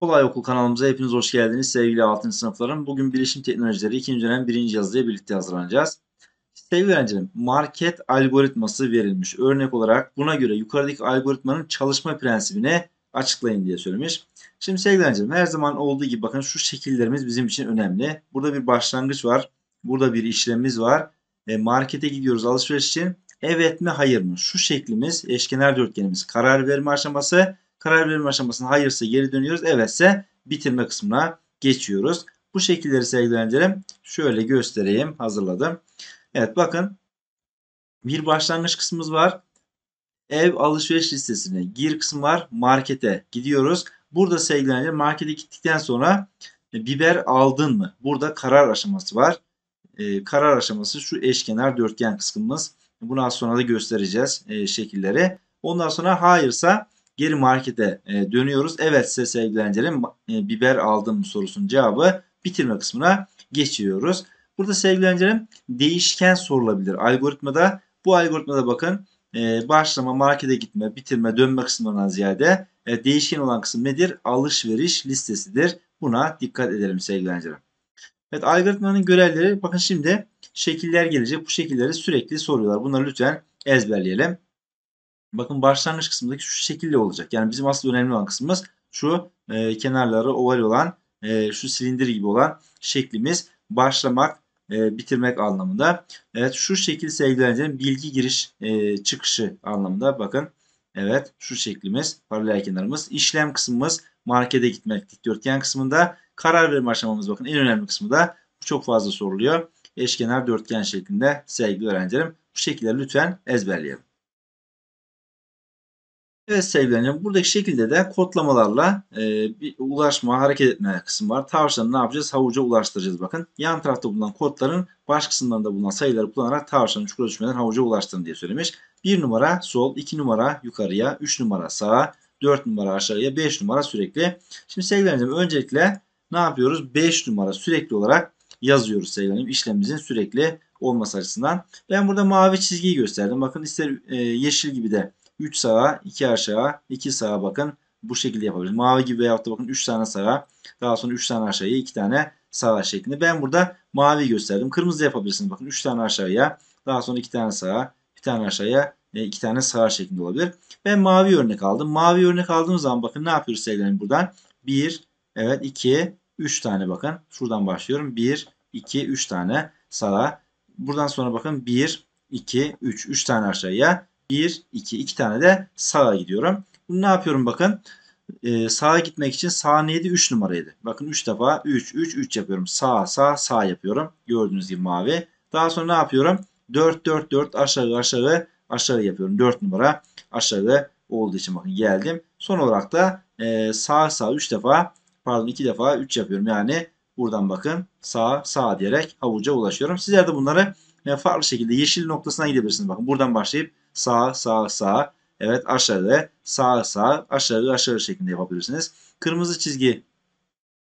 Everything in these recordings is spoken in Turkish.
Kolay Okul kanalımıza hepiniz hoş geldiniz sevgili 6. sınıflarım. Bugün bilişim teknolojileri 2. dönem 1. yazıya birlikte hazırlanacağız. Sevgili öğrencilerim market algoritması verilmiş. Örnek olarak buna göre yukarıdaki algoritmanın çalışma prensibine açıklayın diye söylemiş. Şimdi sevgili öğrencilerim her zaman olduğu gibi bakın şu şekillerimiz bizim için önemli. Burada bir başlangıç var. Burada bir işlemimiz var. E, markete gidiyoruz alışveriş için evet mi hayır mı? Şu şeklimiz eşkenar dörtgenimiz karar verme aşaması. Karar verme aşamasına hayırsa geri dönüyoruz. Evetse bitirme kısmına geçiyoruz. Bu şekilleri sergilendirelim. Şöyle göstereyim. Hazırladım. Evet bakın. Bir başlangıç kısmımız var. Ev alışveriş listesine gir kısmı var. Markete gidiyoruz. Burada sergilendirelim. Markete gittikten sonra e, biber aldın mı? Burada karar aşaması var. Ee, karar aşaması şu eşkenar dörtgen kısmımız. Bunu az sonra da göstereceğiz e, şekilleri. Ondan sonra hayırsa geri markete e, dönüyoruz. Evetse sevgili e, biber aldım sorusunun cevabı bitirme kısmına geçiyoruz. Burada sevgili değişken sorulabilir. Algoritmada bu algoritmada bakın e, başlama, markete gitme, bitirme, dönme kısmından ziyade e, değişken olan kısım nedir? Alışveriş listesidir. Buna dikkat edelim sevgili öğrencilerim. Evet algoritmanın görevleri bakın şimdi şekiller gelecek. Bu şekilleri sürekli soruyorlar. Bunları lütfen ezberleyelim. Bakın başlangıç kısmındaki şu şekilde olacak. Yani bizim asıl önemli olan kısmımız şu e, kenarları oval olan e, şu silindir gibi olan şeklimiz başlamak e, bitirmek anlamında. Evet şu şekil sevgilendiren bilgi giriş e, çıkışı anlamında bakın. Evet şu şeklimiz paralel kenarımız. İşlem kısmımız markete gitmek dikdörtgen kısmında. Karar verme aşamamız bakın en önemli kısmı da çok fazla soruluyor. Eşkenar dörtgen şeklinde sevgili öğrencilerim. Bu şekilde lütfen ezberleyelim. Evet sevgili öğrencilerim buradaki şekilde de kodlamalarla e, bir ulaşma, hareket etme kısım var. Tavşanı ne yapacağız? Havuca ulaştıracağız bakın. Yan tarafta bulunan kodların baş da bulunan sayıları kullanarak tavşanı çukura düşmeden havuca ulaştırın diye söylemiş. 1 numara sol, 2 numara yukarıya, 3 numara sağa, 4 numara aşağıya, 5 numara sürekli. Şimdi sevgili öğrencilerim öncelikle ne yapıyoruz? 5 numara sürekli olarak yazıyoruz sevgilerim. işlemimizin sürekli olması açısından. Ben burada mavi çizgiyi gösterdim. Bakın ister e, yeşil gibi de 3 sağa, 2 aşağı, 2 sağa bakın. Bu şekilde yapabiliriz. Mavi gibi veyahut da bakın 3 tane sağa, daha sonra 3 tane aşağıya, 2 tane sağa şeklinde. Ben burada mavi gösterdim. Kırmızı yapabilirsiniz. Bakın 3 tane aşağıya, daha sonra 2 tane sağa, 1 tane aşağıya, 2 e, tane sağa şeklinde olabilir. Ben mavi örnek aldım. Mavi örnek aldığım zaman bakın ne yapıyoruz sevgilerim buradan? 1, Evet 2, 3 tane bakın. Şuradan başlıyorum. 1, 2, 3 tane sağa. Buradan sonra bakın 1, 2, 3. 3 tane aşağıya. 1, 2, 2 tane de sağa gidiyorum. Bunu ne yapıyorum bakın. Ee, sağa gitmek için sağ neydi? 3 numaraydı. Bakın 3 defa 3, 3, 3 yapıyorum. Sağ, sağ, sağ yapıyorum. Gördüğünüz gibi mavi. Daha sonra ne yapıyorum? 4, 4, 4 aşağı aşağı aşağı yapıyorum. 4 numara aşağı olduğu için bakın geldim. Son olarak da e, sağ sağ 3 defa pardon iki defa 3 yapıyorum. Yani buradan bakın sağ sağ diyerek avuca ulaşıyorum. Sizler de bunları e, farklı şekilde yeşil noktasına gidebilirsiniz. Bakın buradan başlayıp sağ sağ sağ evet aşağıda sağ sağ aşağı aşağı şeklinde yapabilirsiniz. Kırmızı çizgi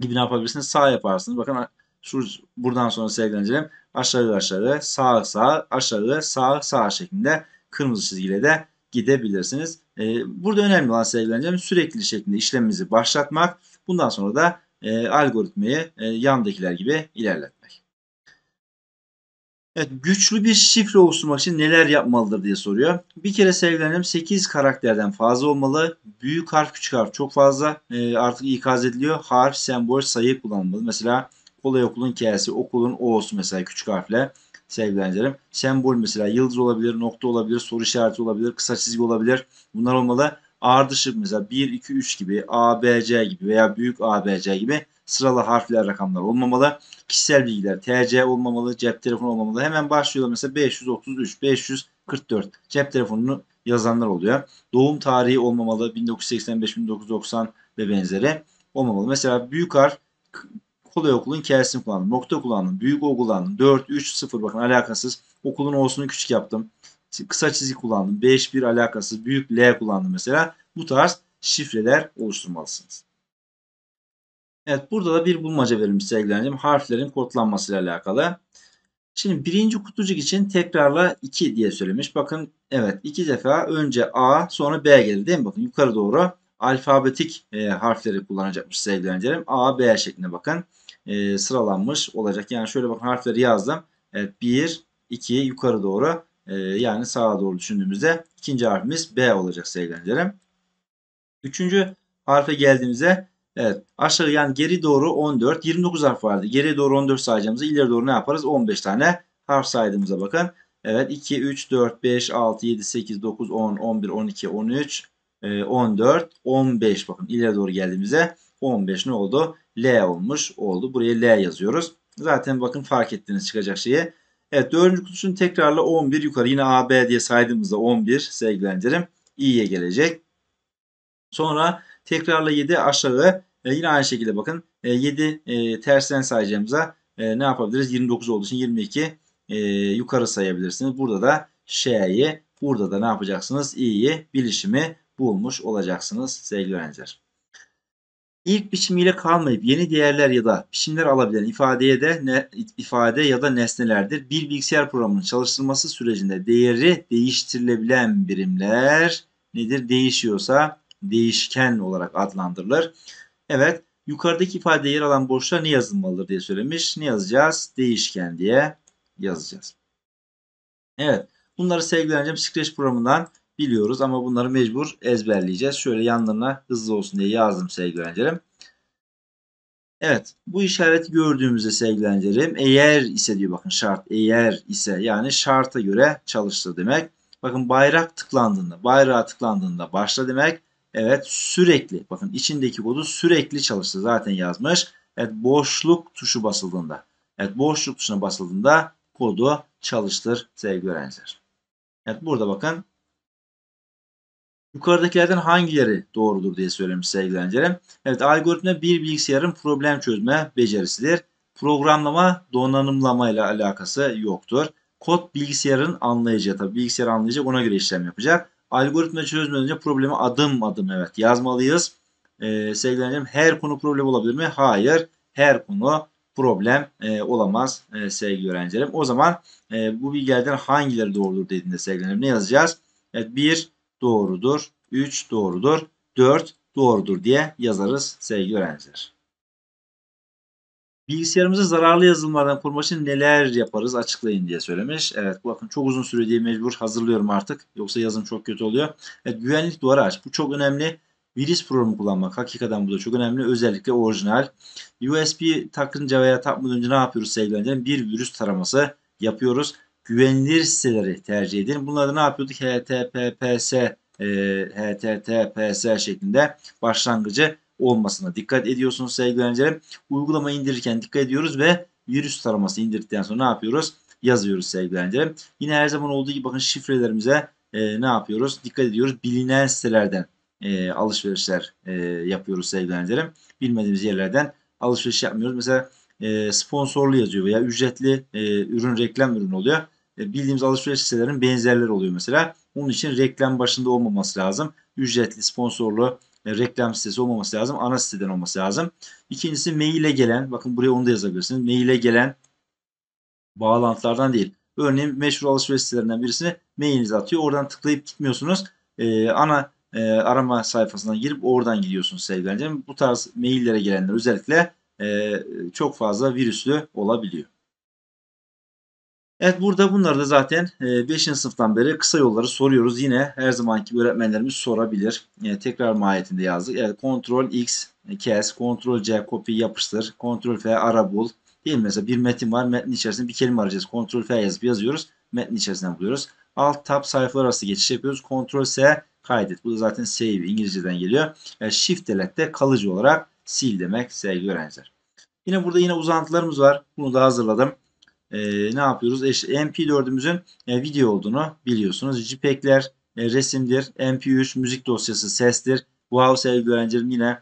gibi ne yapabilirsiniz? Sağ yaparsınız. Bakın şu buradan sonra sevgilencilerim aşağı aşağı sağ sağ aşağı sağ sağ şeklinde kırmızı çizgiyle de gidebilirsiniz. E, burada önemli olan sevgilencilerim sürekli şeklinde işlemimizi başlatmak Bundan sonra da e, algoritmayı e, yandakiler gibi ilerletmek. Evet, güçlü bir şifre oluşturmak için neler yapmalıdır diye soruyor. Bir kere sevgilerim 8 karakterden fazla olmalı. Büyük harf küçük harf çok fazla e, artık ikaz ediliyor. Harf, sembol, sayı kullanılmalı. Mesela kolay okulun K'si, okulun O'su mesela küçük harfle sevgilerim. Sembol mesela yıldız olabilir, nokta olabilir, soru işareti olabilir, kısa çizgi olabilir. Bunlar olmalı ardışık mesela 1, 2, 3 gibi ABC gibi veya büyük ABC gibi sıralı harfler rakamlar olmamalı. Kişisel bilgiler TC olmamalı, cep telefonu olmamalı. Hemen başlıyorlar mesela 533, 544 cep telefonunu yazanlar oluyor. Doğum tarihi olmamalı 1985, 1990 ve benzeri olmamalı. Mesela büyük harf kolay okulun keresini kullandım. Nokta kullandım. Büyük o kullandım. 4, 3, 0 bakın alakasız. Okulun olsun küçük yaptım kısa çizgi kullandım. 5-1 alakası büyük L kullandım mesela. Bu tarz şifreler oluşturmalısınız. Evet burada da bir bulmaca verilmiş sevgilerim. Harflerin kodlanmasıyla alakalı. Şimdi birinci kutucuk için tekrarla 2 diye söylemiş. Bakın evet 2 defa önce A sonra B geldi, değil mi? Bakın yukarı doğru alfabetik e, harfleri kullanacakmış sevgilerim. A, B şeklinde bakın e, sıralanmış olacak. Yani şöyle bakın harfleri yazdım. Evet 1, 2 yukarı doğru ee, yani sağa doğru düşündüğümüzde ikinci harfimiz B olacak sevgili Üçüncü harfe geldiğimizde evet aşağı yani geri doğru 14 29 harf vardı. Geri doğru 14 sayacağımızı ileri doğru ne yaparız? 15 tane harf saydığımıza bakın. Evet 2, 3, 4, 5, 6, 7, 8, 9, 10, 11, 12, 13, 14, 15 bakın ileri doğru geldiğimizde 15 ne oldu? L olmuş oldu. Buraya L yazıyoruz. Zaten bakın fark ettiğiniz çıkacak şeyi Evet dördüncü kutusun tekrarla 11 yukarı. Yine AB diye saydığımızda 11 sevgilendirim. İ'ye gelecek. Sonra tekrarla 7 aşağı. E, yine aynı şekilde bakın. E, ee, 7 e, tersten sayacağımıza e, ne yapabiliriz? 29 olduğu için 22 e, yukarı sayabilirsiniz. Burada da Ş'yi, burada da ne yapacaksınız? İ'yi, bilişimi bulmuş olacaksınız sevgili öğrenciler ilk biçimiyle kalmayıp yeni değerler ya da biçimler alabilen ifadeye de ne, ifade ya da nesnelerdir. Bir bilgisayar programının çalıştırılması sürecinde değeri değiştirilebilen birimler nedir? Değişiyorsa değişken olarak adlandırılır. Evet, yukarıdaki ifade yer alan boşluğa ne yazılmalıdır diye söylemiş. Ne yazacağız? Değişken diye yazacağız. Evet, bunları sevgili öğrencim Scratch programından biliyoruz ama bunları mecbur ezberleyeceğiz. Şöyle yanlarına hızlı olsun diye yazdım sevgili öğrencilerim. Evet bu işareti gördüğümüzde sevgili öğrencilerim eğer ise diyor bakın şart eğer ise yani şarta göre çalıştır demek. Bakın bayrak tıklandığında bayrağa tıklandığında başla demek. Evet sürekli bakın içindeki kodu sürekli çalıştır zaten yazmış. Evet boşluk tuşu basıldığında evet boşluk tuşuna basıldığında kodu çalıştır sevgili öğrenciler. Evet burada bakın Yukarıdakilerden hangileri doğrudur diye söylemiş sevgili öğrencilerim. Evet algoritma bir bilgisayarın problem çözme becerisidir. Programlama donanımlama ile alakası yoktur. Kod bilgisayarın anlayacağı tabi bilgisayar anlayacak ona göre işlem yapacak. Algoritma çözmeden önce problemi adım adım evet yazmalıyız. Ee, sevgili öğrencilerim her konu problem olabilir mi? Hayır her konu problem e, olamaz e, sevgili öğrencilerim. O zaman e, bu bilgilerden hangileri doğrudur dediğinde sevgili öğrencilerim ne yazacağız? Evet bir doğrudur. 3 doğrudur. 4 doğrudur diye yazarız sevgili öğrenciler. Bilgisayarımızı zararlı yazılımlardan korumak için neler yaparız açıklayın diye söylemiş. Evet bakın çok uzun süre diye mecbur hazırlıyorum artık. Yoksa yazım çok kötü oluyor. Evet güvenlik duvarı aç. Bu çok önemli. Virüs programı kullanmak hakikaten bu da çok önemli. Özellikle orijinal. USB takınca veya takmadan önce ne yapıyoruz sevgili öğrenciler? Bir virüs taraması yapıyoruz güvenilir siteleri tercih edin. Bunlarda ne yapıyorduk? HTTPS e, HTTPS şeklinde başlangıcı olmasına dikkat ediyorsunuz sevgili öğrencilerim. Uygulama indirirken dikkat ediyoruz ve virüs taraması indirdikten sonra ne yapıyoruz? Yazıyoruz sevgili öğrencilerim. Yine her zaman olduğu gibi bakın şifrelerimize e, ne yapıyoruz? Dikkat ediyoruz. Bilinen sitelerden e, alışverişler e, yapıyoruz sevgili öğrencilerim. Bilmediğimiz yerlerden alışveriş yapmıyoruz. Mesela e, sponsorlu yazıyor veya ücretli e, ürün reklam ürünü oluyor. E, bildiğimiz alışveriş sitelerinin benzerleri oluyor mesela. Onun için reklam başında olmaması lazım. Ücretli, sponsorlu e, reklam sitesi olmaması lazım. Ana siteden olması lazım. İkincisi maile gelen, bakın buraya onu da yazabilirsiniz. Maile gelen bağlantılardan değil. Örneğin meşhur alışveriş sitelerinden birisini mailinizi atıyor. Oradan tıklayıp gitmiyorsunuz. Ee, ana e, arama sayfasından girip oradan gidiyorsunuz sevgili Bu tarz maillere gelenler özellikle e, çok fazla virüslü olabiliyor. Evet burada bunları da zaten 5. E, sınıftan beri kısa yolları soruyoruz. Yine her zamanki öğretmenlerimiz sorabilir. E, tekrar mahiyetinde yazdık. Evet Ctrl X e, kes, Ctrl C kopya yapıştır, Ctrl F ara bul. Değil mi? Mesela bir metin var. Metnin içerisinde bir kelime arayacağız. Ctrl F yazıp yazıyoruz. Metnin içerisinden buluyoruz. Alt tab sayfalar arası geçiş yapıyoruz. Ctrl S kaydet. Bu da zaten save İngilizceden geliyor. Yani Shift delete de kalıcı olarak sil demek sevgili öğrenciler. Yine burada yine uzantılarımız var. Bunu da hazırladım e, ne yapıyoruz? MP4'ümüzün e, video olduğunu biliyorsunuz. JPEG'ler e, resimdir, MP3 müzik dosyası sestir. Wow sevgili öğrencilerim yine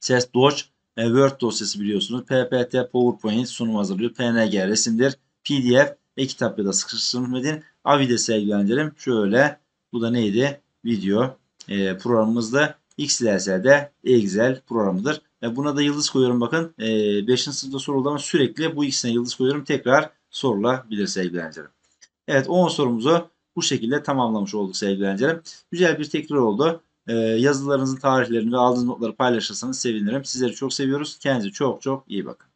ses Doge e, Word dosyası biliyorsunuz. PPT PowerPoint sunum hazırlıyor. PNG resimdir. PDF e-kitap ya da sıkıştırılmış metin. Avi de öğrencilerim şöyle bu da neydi? Video e, programımızda XLS'de Excel programıdır. E, buna da yıldız koyuyorum bakın. 5. E, sınıfta soruldu ama sürekli bu ikisine yıldız koyuyorum. Tekrar sorulabilir sevgili öğrencilerim. Evet 10 sorumuzu bu şekilde tamamlamış olduk sevgili öğrencilerim. Güzel bir tekrar oldu. E, yazılarınızın tarihlerini ve aldığınız notları paylaşırsanız sevinirim. Sizleri çok seviyoruz. Kendinize çok çok iyi bakın.